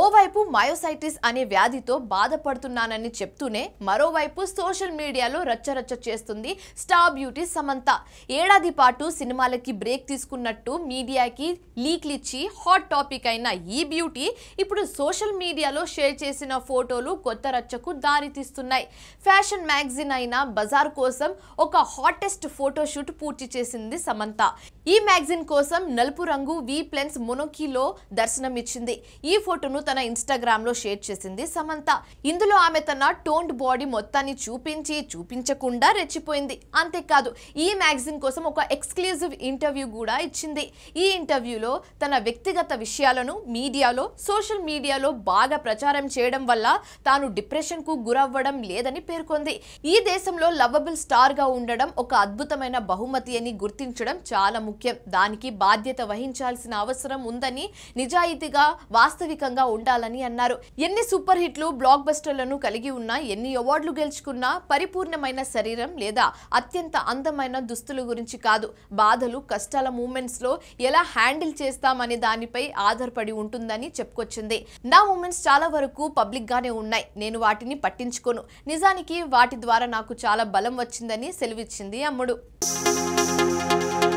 ఓవైపు మయోసైటిస్ అనే వ్యాధితో బాధపడుతున్నానని చెప్తూనే మరోవైపు సోషల్ మీడియాలో రచ్చరచ్చ చేస్తుంది స్టార్ బ్యూటీ సమంత ఏడాది పాటు సినిమాలకి బ్రేక్ తీసుకున్నట్టు మీడియాకి లీక్లు ఇచ్చి హాట్ టాపిక్ అయిన ఈ బ్యూటీ ఇప్పుడు సోషల్ మీడియాలో షేర్ చేసిన ఫోటోలు కొత్త రచ్చకు దారితీస్తున్నాయి ఫ్యాషన్ మ్యాగజైన్ అయిన బజార్ కోసం ఒక హాటెస్ట్ ఫోటోషూట్ పూర్తి చేసింది సమంత ఈ మ్యాగజైన్ కోసం నలుపు రంగు వి ప్లెన్స్ మొనోకీలో దర్శనమిచ్చింది ఈ ఫోటోను తన ఇన్స్టాగ్రామ్ లో షేర్ చేసింది సమంత ఇందులో ఆమె తన టోన్డ్ బాడీ మొత్తాన్ని చూపించి చూపించకుండా రెచ్చిపోయింది అంతేకాదు ఈ మ్యాగజిన్ కోసం ఒక ఎక్స్క్లూజివ్ ఇంటర్వ్యూ కూడా ఇచ్చింది ఈ ఇంటర్వ్యూలో తన వ్యక్తిగత విషయాలను మీడియాలో సోషల్ మీడియాలో బాగా ప్రచారం చేయడం వల్ల తాను డిప్రెషన్ కు గురవ్వడం లేదని పేర్కొంది ఈ దేశంలో లవబుల్ స్టార్ గా ఉండడం ఒక అద్భుతమైన బహుమతి అని గుర్తించడం చాలా ముఖ్యం దానికి బాధ్యత వహించాల్సిన అవసరం ఉందని నిజాయితీగా వాస్తవికంగా ఉండాలని అన్నారు ఎన్ని సూపర్ హిట్లు బ్లాక్ బస్టర్లను కలిగి ఉన్నా ఎన్ని అవార్డులు గెలుచుకున్నా పరిపూర్ణమైన శరీరం లేదా అత్యంత అందమైన దుస్తుల గురించి కాదు బాధలు కష్టాల మూమెంట్స్లో ఎలా హ్యాండిల్ చేస్తామనే దానిపై ఆధారపడి ఉంటుందని చెప్పుకొచ్చింది నా మూమెంట్స్ చాలా వరకు పబ్లిక్ గానే ఉన్నాయి నేను వాటిని పట్టించుకోను నిజానికి వాటి ద్వారా నాకు చాలా బలం వచ్చిందని సెలవిచ్చింది అమ్ముడు